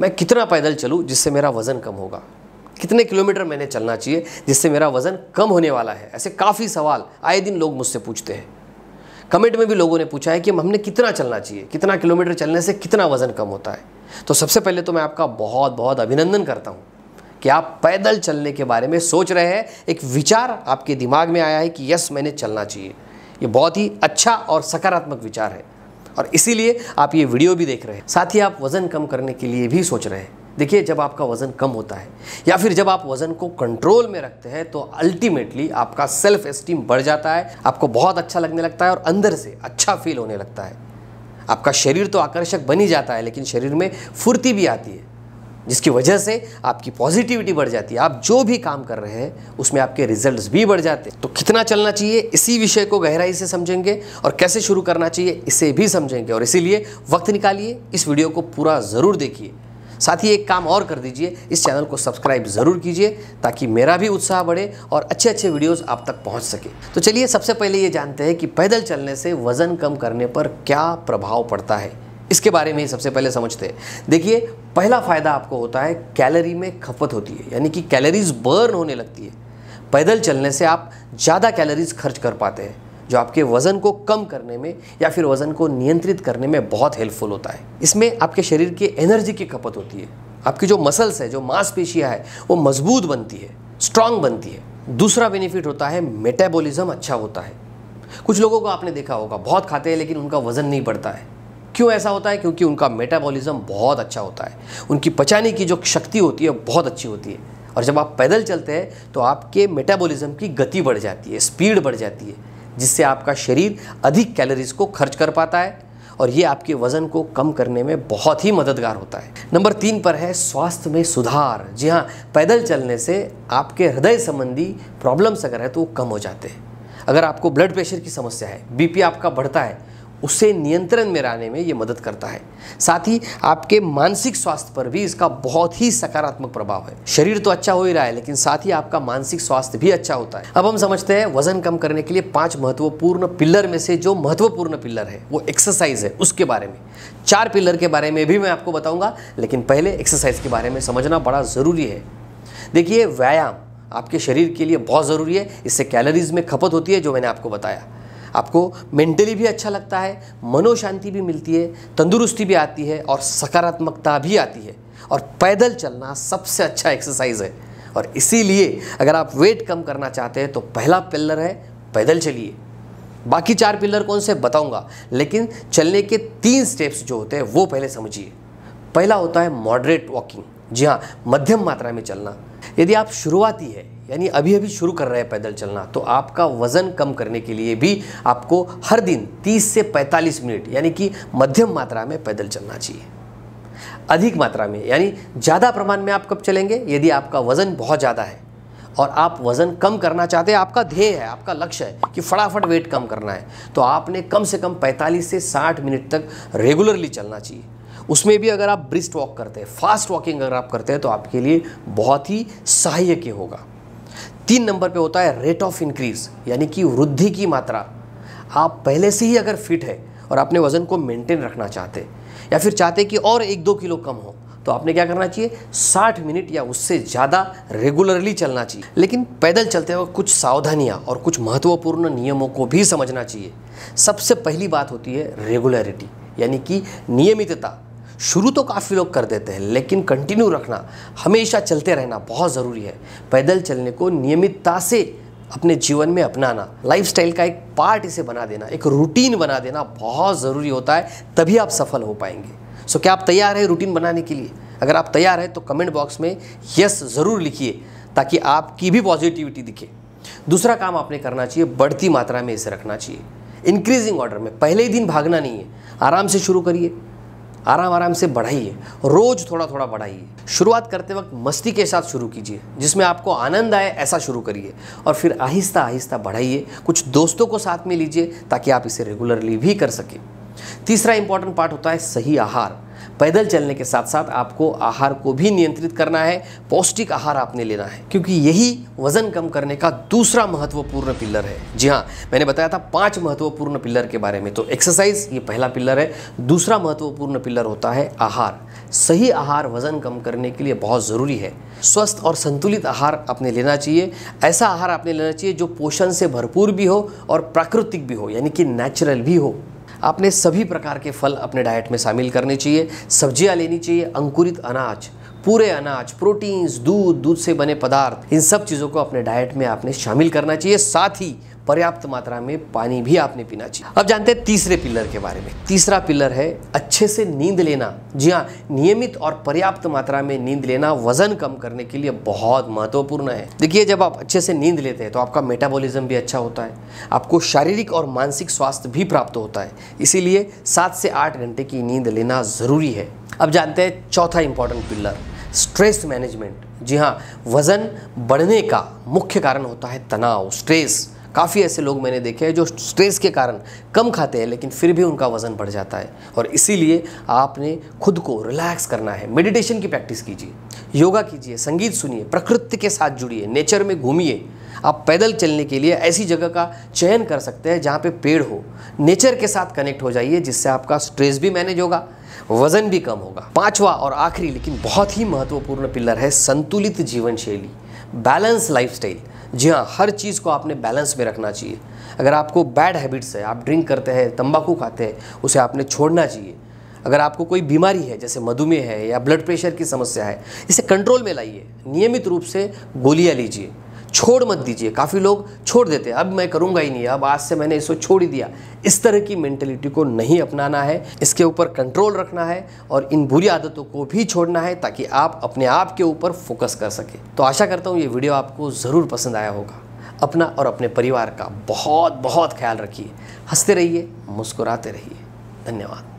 मैं कितना पैदल चलूँ जिससे मेरा वज़न कम होगा कितने किलोमीटर मैंने चलना चाहिए जिससे मेरा वज़न कम होने वाला है ऐसे काफ़ी सवाल आए दिन लोग मुझसे पूछते हैं कमेंट में भी लोगों ने पूछा है कि हमने कितना चलना चाहिए कितना किलोमीटर चलने से कितना वज़न कम होता है तो सबसे पहले तो मैं आपका बहुत बहुत अभिनंदन करता हूँ कि आप पैदल चलने के बारे में सोच रहे हैं एक विचार आपके दिमाग में आया है कि यस मैंने चलना चाहिए ये बहुत ही अच्छा और सकारात्मक विचार है और इसीलिए आप ये वीडियो भी देख रहे हैं साथ ही आप वज़न कम करने के लिए भी सोच रहे हैं देखिए जब आपका वज़न कम होता है या फिर जब आप वज़न को कंट्रोल में रखते हैं तो अल्टीमेटली आपका सेल्फ एस्टीम बढ़ जाता है आपको बहुत अच्छा लगने लगता है और अंदर से अच्छा फील होने लगता है आपका शरीर तो आकर्षक बन ही जाता है लेकिन शरीर में फुर्ती भी आती है जिसकी वजह से आपकी पॉजिटिविटी बढ़ जाती है आप जो भी काम कर रहे हैं उसमें आपके रिजल्ट्स भी बढ़ जाते हैं तो कितना चलना चाहिए इसी विषय को गहराई से समझेंगे और कैसे शुरू करना चाहिए इसे भी समझेंगे और इसीलिए वक्त निकालिए इस वीडियो को पूरा ज़रूर देखिए साथ ही एक काम और कर दीजिए इस चैनल को सब्सक्राइब ज़रूर कीजिए ताकि मेरा भी उत्साह बढ़े और अच्छे अच्छे वीडियोस आप तक पहुंच सके तो चलिए सबसे पहले ये जानते हैं कि पैदल चलने से वज़न कम करने पर क्या प्रभाव पड़ता है इसके बारे में ही सबसे पहले समझते हैं देखिए पहला फ़ायदा आपको होता है कैलोरी में खपत होती है यानी कि कैलोरीज बर्न होने लगती है पैदल चलने से आप ज़्यादा कैलोरीज खर्च कर पाते हैं जो आपके वज़न को कम करने में या फिर वज़न को नियंत्रित करने में बहुत हेल्पफुल होता है इसमें आपके शरीर की एनर्जी की खपत होती है आपकी जो मसल्स है जो मांसपेशियाँ है वो मजबूत बनती है स्ट्रांग बनती है दूसरा बेनिफिट होता है मेटाबॉलिज्म अच्छा होता है कुछ लोगों को आपने देखा होगा बहुत खाते हैं लेकिन उनका वज़न नहीं बढ़ता है क्यों ऐसा होता है क्योंकि उनका मेटाबॉलिज्म बहुत अच्छा होता है उनकी पचाने की जो शक्ति होती है बहुत अच्छी होती है और जब आप पैदल चलते हैं तो आपके मेटाबॉलिज्म की गति बढ़ जाती है स्पीड बढ़ जाती है जिससे आपका शरीर अधिक कैलोरीज को खर्च कर पाता है और ये आपके वज़न को कम करने में बहुत ही मददगार होता है नंबर तीन पर है स्वास्थ्य में सुधार जी हाँ पैदल चलने से आपके हृदय संबंधी प्रॉब्लम्स अगर है तो वो कम हो जाते हैं अगर आपको ब्लड प्रेशर की समस्या है बीपी आपका बढ़ता है उसे नियंत्रण में रहने में ये मदद करता है साथ ही आपके मानसिक स्वास्थ्य पर भी इसका बहुत ही सकारात्मक प्रभाव है शरीर तो अच्छा हो ही रहा है लेकिन साथ ही आपका मानसिक स्वास्थ्य भी अच्छा होता है अब हम समझते हैं वजन कम करने के लिए पांच महत्वपूर्ण पिल्लर में से जो महत्वपूर्ण पिल्लर है वो एक्सरसाइज है उसके बारे में चार पिल्लर के बारे में भी मैं आपको बताऊंगा लेकिन पहले एक्सरसाइज के बारे में समझना बड़ा ज़रूरी है देखिए व्यायाम आपके शरीर के लिए बहुत ज़रूरी है इससे कैलोरीज में खपत होती है जो मैंने आपको बताया आपको मेंटली भी अच्छा लगता है मनोशांति भी मिलती है तंदुरुस्ती भी आती है और सकारात्मकता भी आती है और पैदल चलना सबसे अच्छा एक्सरसाइज है और इसीलिए अगर आप वेट कम करना चाहते हैं तो पहला पिल्लर है पैदल चलिए बाकी चार पिल्लर कौन से बताऊंगा लेकिन चलने के तीन स्टेप्स जो होते हैं वो पहले समझिए पहला होता है मॉडरेट वॉकिंग जी हाँ मध्यम मात्रा में चलना यदि आप शुरुआती है यानी अभी अभी शुरू कर रहे हैं पैदल चलना तो आपका वज़न कम करने के लिए भी आपको हर दिन 30 से 45 मिनट यानी कि मध्यम मात्रा में पैदल चलना चाहिए अधिक मात्रा में यानी ज़्यादा प्रमाण में आप कब चलेंगे यदि आपका वज़न बहुत ज़्यादा है और आप वज़न कम करना चाहते हैं आपका ध्येय है आपका लक्ष्य है कि फटाफट वेट कम करना है तो आपने कम से कम 45 से 60 मिनट तक रेगुलरली चलना चाहिए उसमें भी अगर आप ब्रिस्ट वॉक करते हैं फास्ट वॉकिंग अगर आप करते हैं तो आपके लिए बहुत ही सहायक होगा तीन नंबर पे होता है रेट ऑफ इंक्रीज यानी कि वृद्धि की मात्रा आप पहले से ही अगर फिट है और अपने वज़न को मेंटेन रखना चाहते या फिर चाहते कि और एक दो किलो कम हो तो आपने क्या करना चाहिए 60 मिनट या उससे ज़्यादा रेगुलरली चलना चाहिए लेकिन पैदल चलते वक्त कुछ सावधानियाँ और कुछ महत्वपूर्ण नियमों को भी समझना चाहिए सबसे पहली बात होती है रेगुलरिटी यानी कि नियमितता शुरू तो काफ़ी लोग कर देते हैं लेकिन कंटिन्यू रखना हमेशा चलते रहना बहुत ज़रूरी है पैदल चलने को नियमितता से अपने जीवन में अपनाना लाइफस्टाइल का एक पार्ट इसे बना देना एक रूटीन बना देना बहुत ज़रूरी होता है तभी आप सफल हो पाएंगे सो क्या आप तैयार हैं रूटीन बनाने के लिए अगर आप तैयार हैं तो कमेंट बॉक्स में यस ज़रूर लिखिए ताकि आपकी भी पॉजिटिविटी दिखे दूसरा काम आपने करना चाहिए बढ़ती मात्रा में इसे रखना चाहिए इंक्रीजिंग ऑर्डर में पहले ही दिन भागना नहीं है आराम से शुरू करिए आराम आराम से बढ़ाइए रोज़ थोड़ा थोड़ा बढ़ाइए शुरुआत करते वक्त मस्ती के साथ शुरू कीजिए जिसमें आपको आनंद आए ऐसा शुरू करिए और फिर आहिस्ता आहिस्ता बढ़ाइए कुछ दोस्तों को साथ में लीजिए ताकि आप इसे रेगुलरली भी कर सकें तीसरा इंपॉर्टेंट पार्ट होता है सही आहार पैदल चलने के साथ साथ आपको आहार को भी नियंत्रित करना है पौष्टिक आहार आपने लेना है क्योंकि यही वजन कम करने का दूसरा महत्वपूर्ण पिलर है जी हाँ मैंने बताया था पांच महत्वपूर्ण पिलर के बारे में तो एक्सरसाइज ये पहला पिलर है दूसरा महत्वपूर्ण पिलर होता है आहार सही आहार वजन कम करने के लिए बहुत ज़रूरी है स्वस्थ और संतुलित आहार आपने लेना चाहिए ऐसा आहार आपने लेना चाहिए जो पोषण से भरपूर भी हो और प्राकृतिक भी हो यानी कि नेचुरल भी हो आपने सभी प्रकार के फल अपने डाइट में शामिल करने चाहिए सब्जियाँ लेनी चाहिए अंकुरित अनाज पूरे अनाज प्रोटीन्स दूध दूध से बने पदार्थ इन सब चीज़ों को अपने डाइट में आपने शामिल करना चाहिए साथ ही पर्याप्त मात्रा में पानी भी आपने पीना चाहिए अब जानते हैं तीसरे पिलर के बारे में तीसरा पिलर है अच्छे से नींद लेना जी हाँ नियमित और पर्याप्त मात्रा में नींद लेना वजन कम करने के लिए बहुत महत्वपूर्ण है देखिए जब आप अच्छे से नींद लेते हैं तो आपका मेटाबॉलिज्म भी अच्छा होता है आपको शारीरिक और मानसिक स्वास्थ्य भी प्राप्त होता है इसीलिए सात से आठ घंटे की नींद लेना ज़रूरी है अब जानते हैं चौथा इंपॉर्टेंट पिलर स्ट्रेस मैनेजमेंट जी हाँ वज़न बढ़ने का मुख्य कारण होता है तनाव स्ट्रेस काफ़ी ऐसे लोग मैंने देखे हैं जो स्ट्रेस के कारण कम खाते हैं लेकिन फिर भी उनका वज़न बढ़ जाता है और इसीलिए आपने खुद को रिलैक्स करना है मेडिटेशन की प्रैक्टिस कीजिए योगा कीजिए संगीत सुनिए प्रकृति के साथ जुड़िए नेचर में घूमिए आप पैदल चलने के लिए ऐसी जगह का चयन कर सकते हैं जहाँ पे पेड़ हो नेचर के साथ कनेक्ट हो जाइए जिससे आपका स्ट्रेस भी मैनेज होगा वजन भी कम होगा पांचवा और आखिरी लेकिन बहुत ही महत्वपूर्ण पिलर है संतुलित जीवन शैली बैलेंस स्टाइल जी हाँ हर चीज़ को आपने बैलेंस में रखना चाहिए अगर आपको बैड हैबिट्स है आप ड्रिंक करते हैं तंबाकू खाते हैं उसे आपने छोड़ना चाहिए अगर आपको कोई बीमारी है जैसे मधुमेह है या ब्लड प्रेशर की समस्या है इसे कंट्रोल में लाइए नियमित रूप से गोलियाँ लीजिए छोड़ मत दीजिए काफ़ी लोग छोड़ देते हैं अब मैं करूँगा ही नहीं अब आज से मैंने इसको छोड़ ही दिया इस तरह की मैंटेलिटी को नहीं अपनाना है इसके ऊपर कंट्रोल रखना है और इन बुरी आदतों को भी छोड़ना है ताकि आप अपने आप के ऊपर फोकस कर सकें तो आशा करता हूँ ये वीडियो आपको ज़रूर पसंद आया होगा अपना और अपने परिवार का बहुत बहुत ख्याल रखिए हंसते रहिए मुस्कुराते रहिए धन्यवाद